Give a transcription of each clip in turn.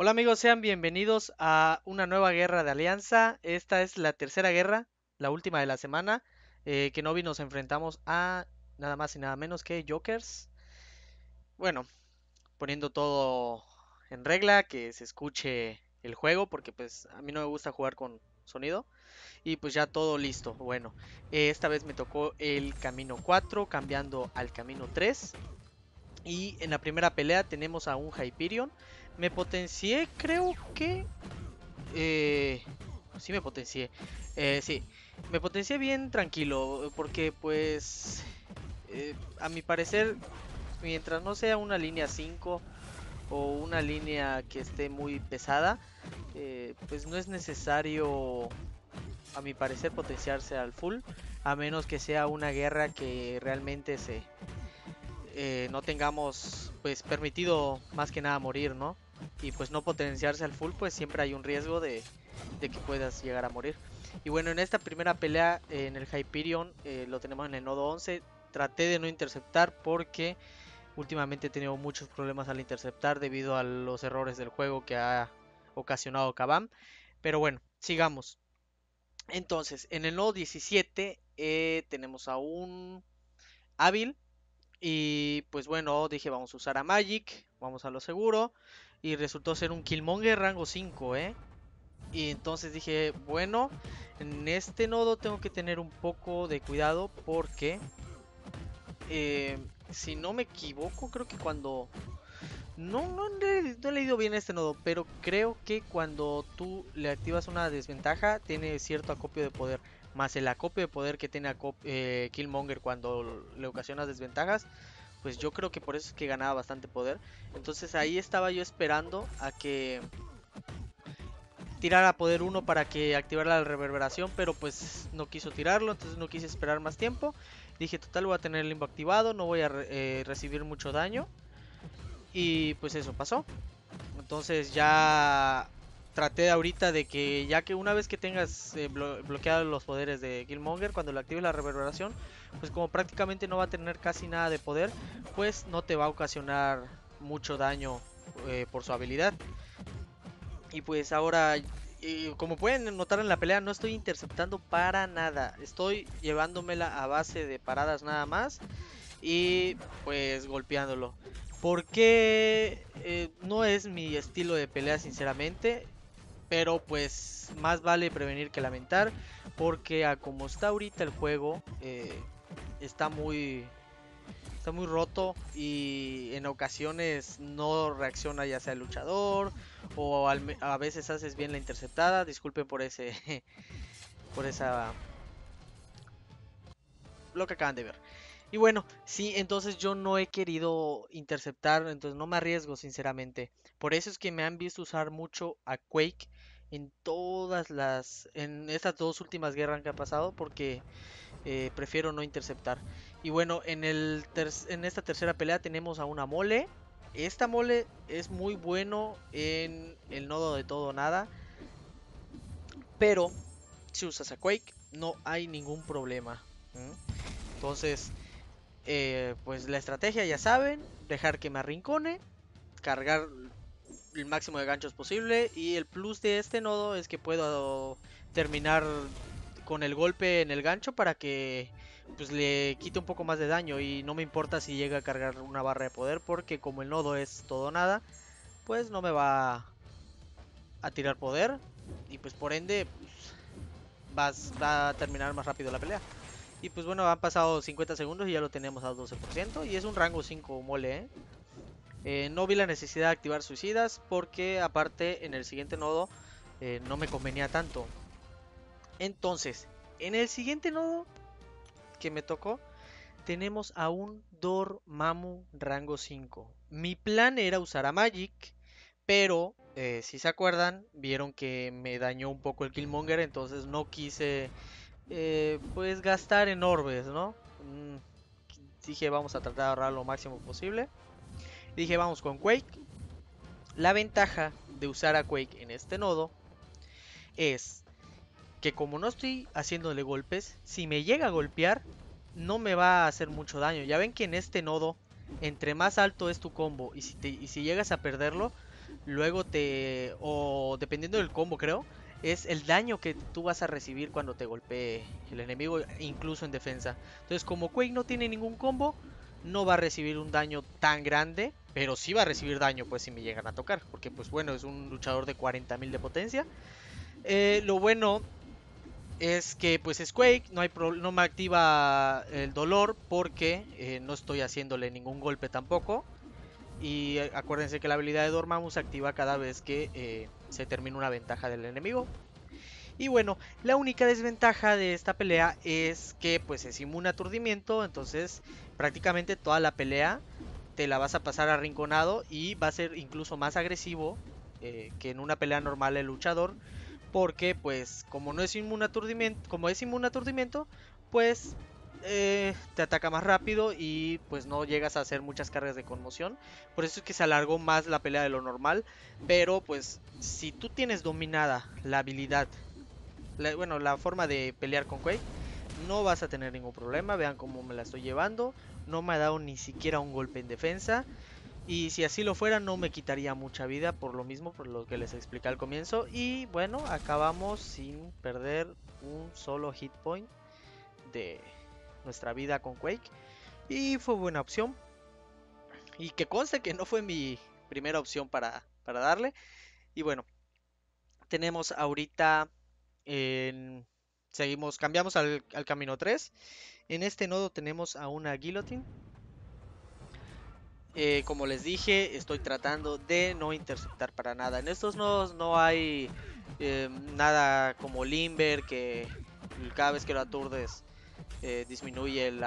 Hola amigos, sean bienvenidos a una nueva guerra de alianza. Esta es la tercera guerra, la última de la semana. Eh, que que Novi nos enfrentamos a nada más y nada menos que Jokers. Bueno, poniendo todo en regla, que se escuche el juego, porque pues a mí no me gusta jugar con sonido. Y pues ya todo listo. Bueno, eh, esta vez me tocó el camino 4, cambiando al camino 3. Y en la primera pelea tenemos a un Hyperion me potencié, creo que... Eh, sí, me potencié. Eh, sí, me potencié bien tranquilo, porque pues... Eh, a mi parecer, mientras no sea una línea 5 o una línea que esté muy pesada, eh, pues no es necesario, a mi parecer, potenciarse al full, a menos que sea una guerra que realmente se eh, no tengamos, pues, permitido más que nada morir, ¿no? y pues no potenciarse al full, pues siempre hay un riesgo de, que puedas llegar a morir. Y bueno, en esta primera pelea eh, en el Hyperion eh, lo tenemos en el nodo 11. Traté de no interceptar porque últimamente he tenido muchos problemas al interceptar debido a los errores del juego que ha ocasionado Kabam. Pero bueno, sigamos. Entonces, en el nodo 17 eh, tenemos a un hábil. Y pues bueno, dije vamos a usar a Magic, vamos a lo seguro. Y resultó ser un Killmonger rango 5, ¿eh? Y entonces dije, bueno, en este nodo tengo que tener un poco de cuidado porque... Eh, si no me equivoco, creo que cuando... No, no, he leído bien este nodo, pero creo que cuando tú le activas una desventaja, tiene cierto acopio de poder. Más el acopio de poder que tiene eh, Killmonger cuando le ocasionas desventajas, pues yo creo que por eso es que ganaba bastante poder. Entonces ahí estaba yo esperando a que Tirara poder 1 para que activara la reverberación, pero pues no quiso tirarlo, entonces no quise esperar más tiempo. Dije, total, voy a tener el limbo activado, no voy a eh, recibir mucho daño. Y pues eso pasó. Entonces ya traté ahorita de que ya que una vez que tengas eh, bloqueados los poderes de Killmonger, cuando le active la reverberación, pues como prácticamente no va a tener casi nada de poder, pues no te va a ocasionar mucho daño eh, por su habilidad. Y pues ahora, como pueden notar en la pelea, no estoy interceptando para nada. Estoy llevándomela a base de paradas nada más y pues golpeándolo. Porque eh, no es mi estilo de pelea, sinceramente. Pero pues más vale prevenir que lamentar. Porque a como está ahorita el juego, eh, está muy está muy roto y en ocasiones no reacciona ya sea el luchador o a veces haces bien la interceptada. Disculpen por ese por esa lo que acaban de ver. Y bueno, sí, entonces yo no he querido interceptar, entonces no me arriesgo sinceramente. Por eso es que me han visto usar mucho a Quake en todas las en estas dos últimas guerras que ha pasado porque eh, prefiero no interceptar. Y bueno, en, el en esta tercera pelea tenemos a una mole. Esta mole es muy bueno en el nodo de todo nada. Pero si usas a Quake no hay ningún problema. Entonces, eh, pues la estrategia ya saben. Dejar que me arrincone. Cargar el máximo de ganchos posible. Y el plus de este nodo es que puedo terminar con el golpe en el gancho para que pues le quite un poco más de daño y no me importa si llega a cargar una barra de poder porque como el nodo es todo nada, pues no me va a tirar poder y pues por ende vas va a terminar más rápido la pelea. Y pues bueno, han pasado 50 segundos y ya lo tenemos al 12% y es un rango 5 mole, ¿eh? Eh, no vi la necesidad de activar suicidas porque aparte en el siguiente nodo eh, no me convenía tanto. Entonces, en el siguiente nodo que me tocó, tenemos a un Dormammu rango 5. Mi plan era usar a Magic, pero eh, si se acuerdan, vieron que me dañó un poco el Killmonger, entonces no quise eh, pues gastar en orbes, ¿no? Mm, dije, vamos a tratar de ahorrar lo máximo posible. Dije, vamos con Quake. La ventaja de usar a Quake en este nodo es que como no estoy haciéndole golpes, si me llega a golpear, no me va a hacer mucho daño. Ya ven que en este nodo, entre más alto es tu combo y si, llegas a perderlo, luego te... o dependiendo del combo creo, es el daño que tú vas a recibir cuando te golpee el enemigo, incluso en defensa. Entonces como Quake no tiene ningún combo, no va a recibir un daño tan grande, pero sí va a recibir daño pues si me llegan a tocar, porque pues bueno, es un luchador de 40.000 de potencia. Eh, lo bueno es que pues es Quake, no, hay me activa el dolor porque eh, no estoy haciéndole ningún golpe tampoco. Y eh, acuérdense que la habilidad de Dormamus activa cada vez que eh, se termina una ventaja del enemigo. Y bueno, la única desventaja de esta pelea es que pues es inmune aturdimiento, entonces prácticamente toda la pelea te la vas a pasar arrinconado y va a ser incluso más agresivo que en una pelea normal el luchador porque pues como no es inmune aturdimiento, como es aturdimiento, pues eh, te ataca más rápido y pues no llegas a hacer muchas cargas de conmoción. Por eso es que se alargó más la pelea de lo normal. Pero pues si tú tienes dominada la habilidad, bueno, la forma de pelear con Quake, no vas a tener ningún problema. Vean cómo me la estoy llevando. No me ha dado ni siquiera un golpe en defensa. Y si así lo fuera, no me quitaría mucha vida por lo mismo, por lo que les expliqué al comienzo. Y bueno, acabamos sin perder un solo hit point de nuestra vida con Quake. Y fue buena opción. Y que conste que no fue mi primera opción para, darle. Y bueno, tenemos ahorita... Seguimos, cambiamos al, al camino 3. En este nodo tenemos a una guillotine eh, como les dije, estoy tratando de no interceptar para nada. En estos nodos no hay em, nada como Limber que cada vez que lo aturdes eh, disminuye el,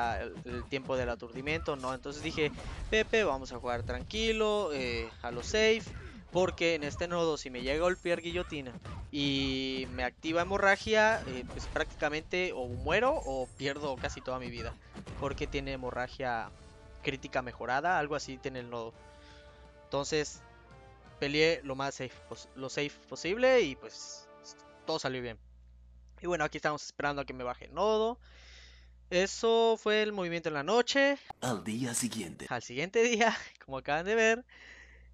tiempo del aturdimiento. No, entonces dije, Pepe, vamos a jugar tranquilo, eh, a lo safe. Porque en este nodo, si me llega a golpear guillotina y me activa hemorragia, pues prácticamente o muero o pierdo casi toda mi vida. Porque tiene hemorragia crítica mejorada, algo así tiene el nodo. Entonces, peleé lo más safe, lo safe posible y pues todo salió bien. Y bueno, aquí estamos esperando a que me baje el nodo. Eso fue el movimiento en la noche. Al día siguiente. Al siguiente día, como acaban de ver,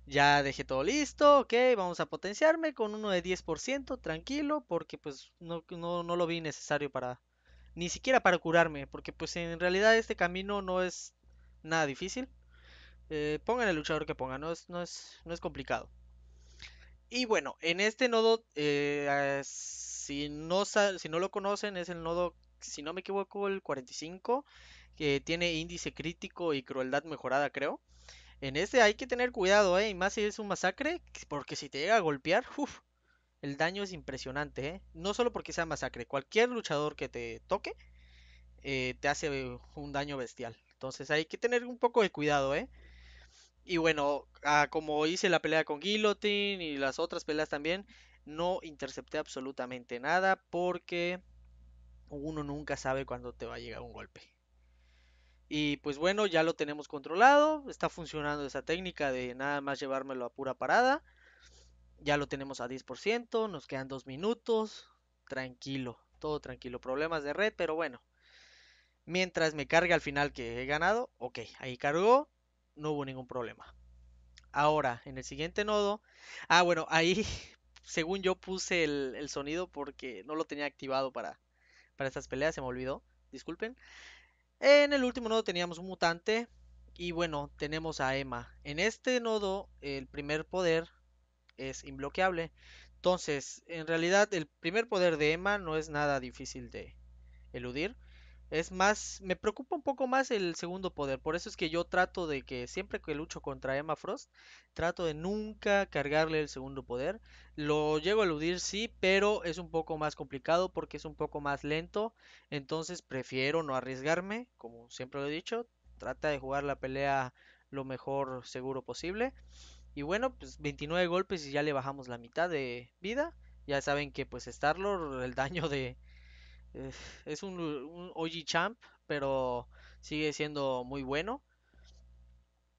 ya dejé todo listo. Ok, vamos a potenciarme con uno de 10%, tranquilo, porque pues no, no, no lo vi necesario para, ni siquiera para curarme, porque pues en realidad este camino no es nada difícil. Eh, pongan el luchador que pongan, no es, no es, complicado. Y bueno, en este nodo, eh, si, no, si no lo conocen, es el nodo, si no me equivoco, el 45, que tiene índice crítico y crueldad mejorada, creo. En este hay que tener cuidado, ¿eh? Y más si es un masacre, porque si te llega a golpear, el daño es impresionante, eh. No solo porque sea masacre, cualquier luchador que te toque, te hace un daño bestial. Entonces hay que tener un poco de cuidado, ¿eh? Y bueno, ah, como hice la pelea con Guillotine y las otras peleas también, no intercepté absolutamente nada porque uno nunca sabe cuándo te va a llegar un golpe. Y pues bueno, ya lo tenemos controlado, está funcionando esa técnica de nada más llevármelo a pura parada. Ya lo tenemos a 10%, nos quedan dos minutos, tranquilo, todo tranquilo, problemas de red, pero bueno. Mientras me cargue al final que he ganado, ok, ahí cargó, no hubo ningún problema. Ahora, en el siguiente nodo, ah bueno, ahí según yo puse el, sonido porque no lo tenía activado para, para estas peleas, se me olvidó, disculpen. En el último nodo teníamos un mutante y bueno, tenemos a Emma. En este nodo, el primer poder es imbloqueable. Entonces, en realidad, el primer poder de Emma no es nada difícil de eludir. Es más, me preocupa un poco más el segundo poder. Por eso es que yo trato de que siempre que lucho contra Emma Frost, trato de nunca cargarle el segundo poder. Lo llego a eludir, sí, pero es un poco más complicado porque es un poco más lento. Entonces prefiero no arriesgarme, como siempre lo he dicho. Trata de jugar la pelea lo mejor seguro posible. Y bueno, pues 29 golpes y ya le bajamos la mitad de vida. Ya saben que pues Starlord, el daño de, eh, es un, oji OG champ, pero sigue siendo muy bueno.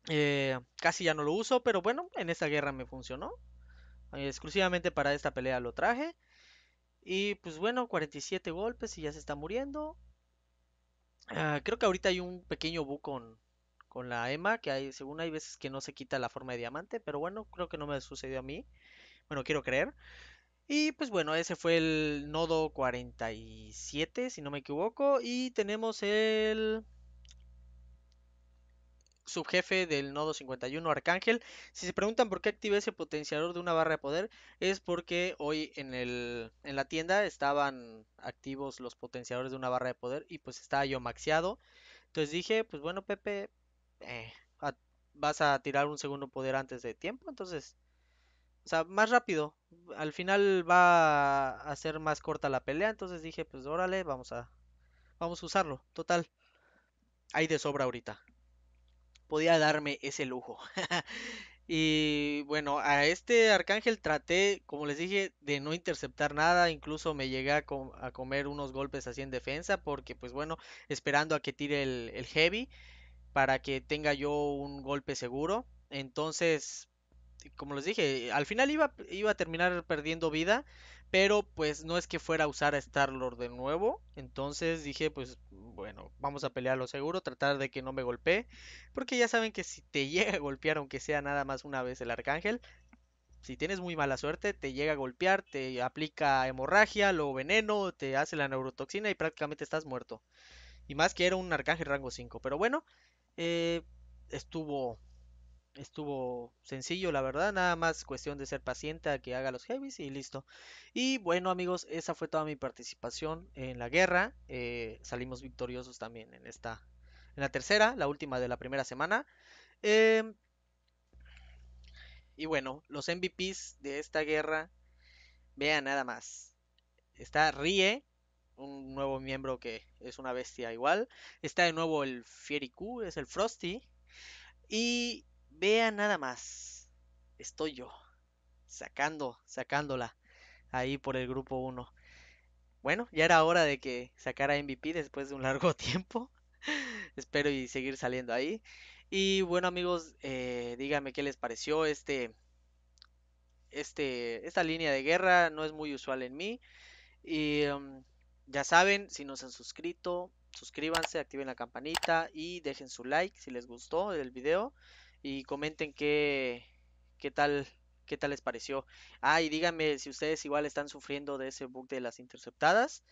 Eh, casi ya no lo uso, pero bueno, en esta guerra me funcionó. Eh, exclusivamente para esta pelea lo traje. Y pues bueno, 47 golpes y ya se está muriendo. Ah, creo que ahorita hay un pequeño bug con, con, la EMA, que hay, según hay veces que no se quita la forma de diamante, pero bueno, creo que no me sucedió a mí. Bueno, quiero creer. Y pues bueno, ese fue el nodo 47, si no me equivoco. Y tenemos el subjefe del nodo 51 Arcángel. Si se preguntan por qué activé ese potenciador de una barra de poder, es porque hoy en, el, en la tienda estaban activos los potenciadores de una barra de poder y pues estaba yo maxeado. Entonces dije, pues bueno Pepe, eh, vas a tirar un segundo poder antes de tiempo, entonces o sea, más rápido. Al final va a ser más corta la pelea. Entonces dije, pues órale, vamos a. Vamos a usarlo. Total. Hay de sobra ahorita. Podía darme ese lujo. y bueno, a este arcángel traté, como les dije, de no interceptar nada. Incluso me llegué a, comer unos golpes así en defensa. Porque, pues bueno, esperando a que tire el heavy. Para que tenga yo un golpe seguro. Entonces, como les dije, al final iba, iba a terminar perdiendo vida, pero pues no es que fuera a usar a Star-Lord de nuevo, entonces dije, pues bueno, vamos a pelearlo seguro, tratar de que no me golpee, porque ya saben que si te llega a golpear, aunque sea nada más una vez el Arcángel, si tienes muy mala suerte, te llega a golpear, te aplica hemorragia, luego veneno, te hace la neurotoxina y prácticamente estás muerto. Y más que era un Arcángel rango 5, pero bueno, eh, estuvo estuvo sencillo, la verdad. Nada más cuestión de ser paciente a que haga los heavies y listo. Y bueno, amigos, esa fue toda mi participación en la guerra. Eh, salimos victoriosos también en esta, en la tercera, la última de la primera semana. Em, y bueno, los MVPs de esta guerra, vean nada más. Está Rie, un nuevo miembro que es una bestia igual. Está de nuevo el q es el Frosty. Y Vean nada más. Estoy yo. Sacando, sacándola. Ahí por el grupo 1. Bueno, ya era hora de que sacara MVP después de un largo tiempo. Espero y seguir saliendo ahí. Y bueno amigos, eh, díganme qué les pareció este, este, esta línea de guerra. No es muy usual en mí. Y em, ya saben, si no se han suscrito, suscríbanse, activen la campanita y dejen su like si les gustó el video y comenten qué, qué tal qué tal les pareció. Ah, y díganme si ustedes igual están sufriendo de ese bug de las interceptadas.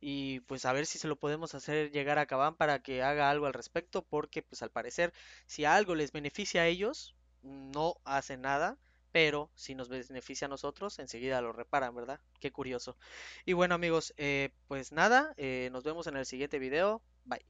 Y pues a ver si se lo podemos hacer llegar a Cabán para que haga algo al respecto. Porque pues al parecer, si algo les beneficia a ellos, no hacen nada. Pero si nos beneficia a nosotros, enseguida lo reparan, ¿verdad? Qué curioso. Y bueno amigos, eh, pues nada, eh, nos vemos en el siguiente video. Bye.